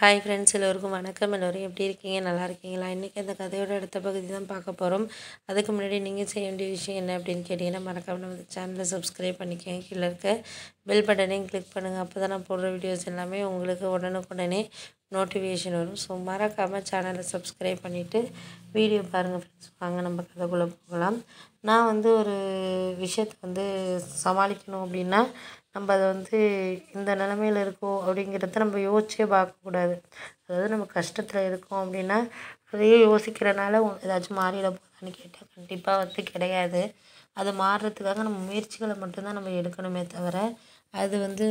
hi friends எல்லோருக்கும் வணக்கம் எல்லோரும் எப்படி இருக்கீங்க நல்லா இருக்கீங்களா இன்றைக்கி அந்த கதையோட அடுத்த பகுதி தான் பார்க்க போகிறோம் அதுக்கு முன்னாடி நீங்கள் செய்ய வேண்டிய விஷயம் என்ன அப்படின்னு கேட்டிங்கன்னா மறக்காமல் நம்ம சேனலை சப்ஸ்கிரைப் பண்ணிக்கோங்க கீழே இருக்க பெல் பட்டனையும் கிளிக் பண்ணுங்கள் அப்போ தான் நான் போடுற வீடியோஸ் எல்லாமே உங்களுக்கு உடனுக்குடனே நோட்டிஃபிகேஷன் வரும் ஸோ மறக்காமல் சேனலை சப்ஸ்கிரைப் பண்ணிவிட்டு வீடியோ பாருங்கள் ஃப்ரெண்ட்ஸ் வாங்க நம்ம கதைக்குள்ளே போகலாம் நான் வந்து ஒரு விஷயத்தை வந்து சமாளிக்கணும் அப்படின்னா நம்ம அதை வந்து இந்த நிலமையில இருக்கோம் அப்படிங்கிறத நம்ம யோசிச்சே பார்க்கக்கூடாது அதாவது நம்ம கஷ்டத்தில் இருக்கோம் அப்படின்னா அதையே யோசிக்கிறனால ஏதாச்சும் மாறிட போகலான்னு கேட்டால் கண்டிப்பாக வந்து கிடையாது அது மாறுறதுக்காக நம்ம முயற்சிகளை மட்டும்தான் நம்ம எடுக்கணுமே தவிர அது வந்து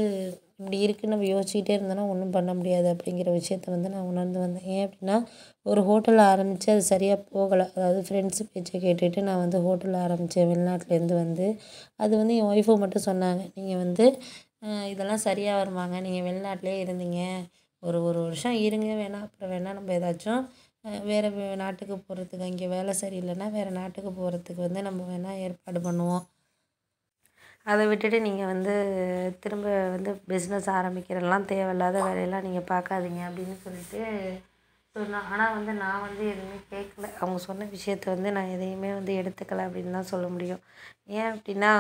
இப்படி இருக்குன்னு நம்ம யோசிச்சுக்கிட்டே இருந்தோன்னா ஒன்றும் பண்ண முடியாது அப்படிங்கிற விஷயத்த வந்து நான் உணர்ந்து வந்தேன் ஏன் அப்படின்னா ஒரு ஹோட்டல் ஆரம்பித்து அது சரியாக போகலை அதாவது ஃப்ரெண்ட்ஸு பேச்சை கேட்டுட்டு நான் வந்து ஹோட்டல் ஆரம்பித்தேன் வெளிநாட்டிலேருந்து வந்து அது வந்து என் ஒய்ஃபை மட்டும் சொன்னாங்க நீங்கள் வந்து இதெல்லாம் சரியாக வருமாங்க நீங்கள் வெளிநாட்டிலே இருந்தீங்க ஒரு ஒரு வருஷம் இருங்க வேணால் அப்புறம் வேணால் நம்ம ஏதாச்சும் வேறு நாட்டுக்கு போகிறதுக்கு அங்கே வேலை சரியில்லைன்னா வேறு நாட்டுக்கு போகிறதுக்கு வந்து நம்ம வேணால் ஏற்பாடு பண்ணுவோம் அதை விட்டுட்டு நீங்கள் வந்து திரும்ப வந்து பிஸ்னஸ் ஆரம்பிக்கிறதெல்லாம் தேவையில்லாத வேலையெல்லாம் நீங்கள் பார்க்காதீங்க அப்படின்னு சொல்லிட்டு சொன்னான் ஆனால் வந்து நான் வந்து எதுவுமே கேட்கல அவங்க சொன்ன விஷயத்த வந்து நான் எதையுமே வந்து எடுத்துக்கலை அப்படின்னு தான் சொல்ல முடியும் ஏன் அப்படின்னா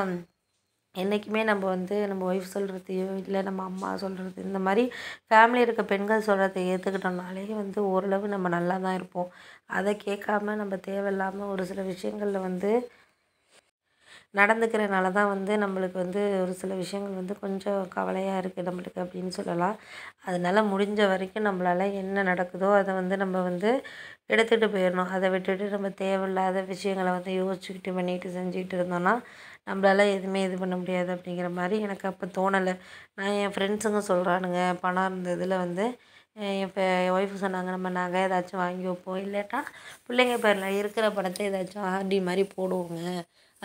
என்றைக்குமே நம்ம வந்து நம்ம ஒய்ஃப் சொல்கிறதையோ இல்லை நம்ம அம்மா சொல்கிறது இந்த மாதிரி ஃபேமிலியில் இருக்க பெண்கள் சொல்கிறத ஏற்றுக்கிட்டோம்னாலே வந்து ஓரளவு நம்ம நல்லா தான் இருப்போம் அதை கேட்காம நம்ம தேவையில்லாமல் ஒரு சில விஷயங்களில் வந்து நடந்துக்கிறனால தான் வந்து நம்மளுக்கு வந்து ஒரு சில விஷயங்கள் வந்து கொஞ்சம் கவலையாக இருக்குது நம்மளுக்கு அப்படின்னு சொல்லலாம் அதனால் முடிஞ்ச வரைக்கும் நம்மளால் என்ன நடக்குதோ அதை வந்து நம்ம வந்து எடுத்துகிட்டு போயிடணும் அதை விட்டுட்டு நம்ம தேவையில்லாத விஷயங்களை வந்து யோசிச்சுக்கிட்டு பண்ணிக்கிட்டு செஞ்சுக்கிட்டு இருந்தோன்னா நம்மளால் எதுவுமே இது பண்ண முடியாது அப்படிங்கிற மாதிரி எனக்கு அப்போ தோணலை நான் என் ஃப்ரெண்ட்ஸுங்க சொல்கிறானுங்க பணம் இருந்ததில் வந்து இப்போ என் ஒய்ஃபு சொன்னாங்க நம்ம நகை ஏதாச்சும் வாங்கி வைப்போம் இல்லாட்டா பிள்ளைங்க பேரில் இருக்கிற படத்தை ஏதாச்சும் ஆர்டி மாதிரி போடுவோங்க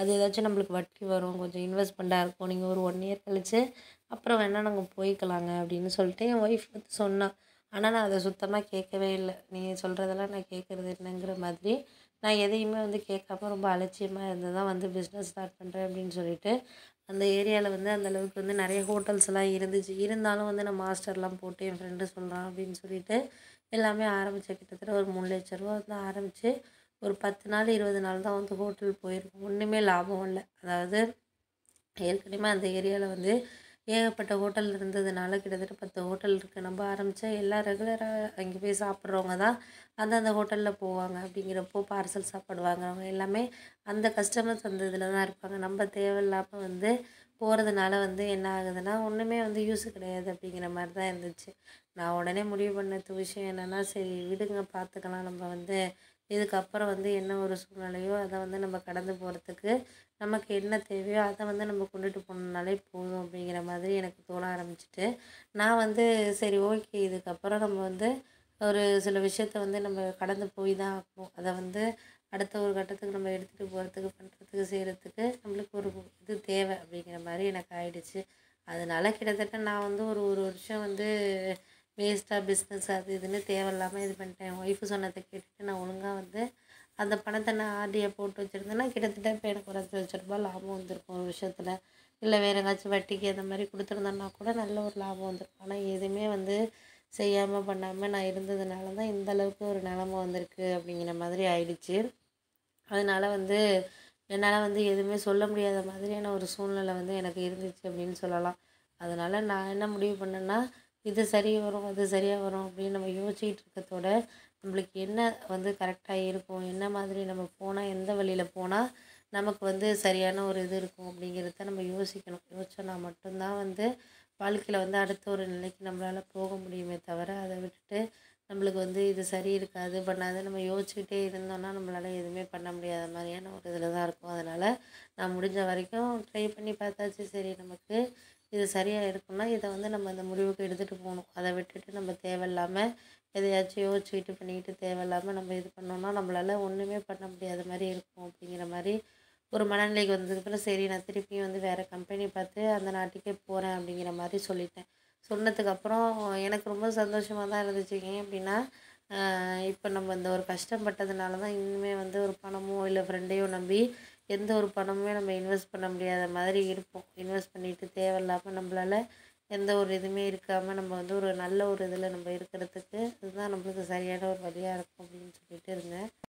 அது ஏதாச்சும் நம்மளுக்கு வட்டி வரும் கொஞ்சம் இன்வெஸ்ட்மெண்ட்டாக இருக்கும் நீங்கள் ஒரு ஒன் இயர் கழித்து அப்புறம் வேணால் நாங்கள் போய்க்கலாங்க அப்படின்னு சொல்லிட்டு என் ஒய்ஃப் வந்து சொன்னான் ஆனால் நான் அதை சுத்தமாக கேட்கவே இல்லை நீ சொல்கிறதெல்லாம் நான் கேட்குறது என்னங்கிற மாதிரி நான் எதையுமே வந்து கேட்காம ரொம்ப அலட்சியமாக இருந்து தான் வந்து பிஸ்னஸ் ஸ்டார்ட் பண்ணுறேன் அப்படின்னு சொல்லிட்டு அந்த ஏரியாவில் வந்து அந்தளவுக்கு வந்து நிறைய ஹோட்டல்ஸ் எல்லாம் இருந்துச்சு இருந்தாலும் வந்து நான் மாஸ்டர்லாம் போட்டு என் ஃப்ரெண்டு சொல்கிறான் அப்படின்னு சொல்லிட்டு எல்லாமே ஆரம்பித்த கிட்டத்தட்ட ஒரு மூணு லட்ச ரூபா வந்து ஆரம்பித்து ஒரு பத்து நாள் இருபது நாள் தான் வந்து ஹோட்டல் போயிருக்கோம் ஒன்றுமே லாபம் இல்லை அதாவது ஏற்கனவே அந்த ஏரியாவில் வந்து ஏகப்பட்ட ஹோட்டல் இருந்ததுனால கிட்டத்தட்ட பத்து ஹோட்டல் இருக்குது நம்ம ஆரம்பித்தா எல்லாம் ரெகுலராக அங்கே போய் சாப்பிட்றவங்க தான் அந்தந்த ஹோட்டலில் போவாங்க அப்படிங்கிறப்போ பார்சல் சாப்பாடு வாங்குறவங்க எல்லாமே அந்த கஸ்டமர்ஸ் அந்த இதில் தான் இருப்பாங்க நம்ம தேவையில்லாமல் வந்து போகிறதுனால வந்து என்ன ஆகுதுன்னா ஒன்றுமே வந்து யூஸ் கிடையாது அப்படிங்கிற மாதிரி தான் இருந்துச்சு நான் உடனே முடிவு பண்ணது விஷயம் என்னென்னா சரி விடுங்க பார்த்துக்கலாம் நம்ம வந்து இதுக்கப்புறம் வந்து என்ன ஒரு சூழ்நிலையோ அதை வந்து நம்ம கடந்து போகிறதுக்கு நமக்கு என்ன தேவையோ அதை வந்து நம்ம கொண்டுட்டு போனோம்னாலே போதும் அப்படிங்கிற மாதிரி எனக்கு தோண ஆரம்பிச்சிட்டு நான் வந்து சரி ஓகே இதுக்கப்புறம் நம்ம வந்து ஒரு சில விஷயத்த வந்து நம்ம கடந்து போய் தான் ஆகணும் அதை வந்து அடுத்த ஒரு கட்டத்துக்கு நம்ம எடுத்துகிட்டு போகிறதுக்கு பண்ணுறதுக்கு செய்கிறதுக்கு நம்மளுக்கு ஒரு இது தேவை அப்படிங்கிற மாதிரி எனக்கு ஆயிடுச்சு அதனால் கிட்டத்தட்ட நான் வந்து ஒரு ஒரு வருஷம் வந்து வேஸ்ட்டாக பிஸ்னஸ் அது இதுன்னு தேவையில்லாமல் இது பண்ணிட்டேன் ஒய்ஃபு சொன்னதை கேட்டுட்டு நான் ஒழுங்காக வந்து அந்த பணத்தை நான் ஆர்டியை போட்டு வச்சுருந்தேன்னா கிட்டத்தட்ட இப்போ எனக்கு ஒரு லட்ச லாபம் வந்திருக்கும் ஒரு விஷயத்தில் இல்லை வேறு எங்காச்சும் வட்டிக்கு அந்த மாதிரி கொடுத்துருந்தோன்னா கூட நல்ல ஒரு லாபம் வந்திருக்கும் ஆனால் எதுவுமே வந்து செய்யாமல் பண்ணாமல் நான் இருந்ததுனால தான் இந்த அளவுக்கு ஒரு நிலமை வந்திருக்கு அப்படிங்கிற மாதிரி ஆயிடுச்சு அதனால் வந்து என்னால் வந்து எதுவுமே சொல்ல முடியாத மாதிரியான ஒரு சூழ்நிலை வந்து எனக்கு இருந்துச்சு அப்படின்னு சொல்லலாம் அதனால் நான் என்ன முடிவு பண்ணேன்னா இது சரி வரும் அது சரியாக வரும் அப்படின்னு நம்ம யோசிச்சுக்கிட்டு இருக்கிறதோட நம்மளுக்கு என்ன வந்து கரெக்டாக இருக்கும் என்ன மாதிரி நம்ம போனால் எந்த வழியில் போனால் நமக்கு வந்து சரியான ஒரு இது இருக்கும் அப்படிங்கிறத நம்ம யோசிக்கணும் யோசிச்சோன்னா மட்டும்தான் வந்து வாழ்க்கையில் வந்து அடுத்த ஒரு நிலைக்கு நம்மளால் போக முடியுமே தவிர அதை விட்டுட்டு நம்மளுக்கு வந்து இது சரி இருக்காது பண்ணாது நம்ம யோசிச்சுக்கிட்டே இருந்தோம்னா நம்மளால் எதுவுமே பண்ண முடியாத மாதிரியான ஒரு இதில் தான் இருக்கும் அதனால் நான் முடிஞ்ச வரைக்கும் ட்ரை பண்ணி பார்த்தாச்சு சரி நமக்கு இது சரியாக இருக்குன்னா இதை வந்து நம்ம இந்த முடிவுக்கு எடுத்துகிட்டு போகணும் அதை விட்டுட்டு நம்ம தேவையில்லாமல் எதையாச்சும் யோசிச்சுக்கிட்டு பண்ணிக்கிட்டு தேவையில்லாமல் நம்ம இது பண்ணோம்னா நம்மளால் ஒன்றுமே பண்ண முடியாத மாதிரி இருக்கும் அப்படிங்கிற மாதிரி ஒரு மனநிலைக்கு வந்ததுக்கப்புறம் சரி நான் திருப்பியும் வந்து வேறு கம்பெனி பார்த்து அந்த நாட்டுக்கே போகிறேன் அப்படிங்கிற மாதிரி சொல்லிட்டேன் சொன்னதுக்கப்புறம் எனக்கு ரொம்ப சந்தோஷமாக தான் இருந்துச்சு ஏன் அப்படின்னா இப்போ நம்ம இந்த ஒரு கஷ்டப்பட்டதுனால தான் இன்னுமே வந்து ஒரு பணமோ இல்லை ஃப்ரெண்டையோ நம்பி எந்த ஒரு பணமுமே நம்ம இன்வெஸ்ட் பண்ண முடியாத மாதிரி இருப்போம் இன்வெஸ்ட் பண்ணிட்டு தேவையில்லாமல் நம்மளால் எந்த ஒரு இதுவுமே இருக்காமல் நம்ம வந்து ஒரு நல்ல ஒரு இதில் நம்ம இருக்கிறதுக்கு இதுதான் நம்மளுக்கு சரியான ஒரு வழியாக இருக்கும் அப்படின்னு சொல்லிட்டு இருந்தேன்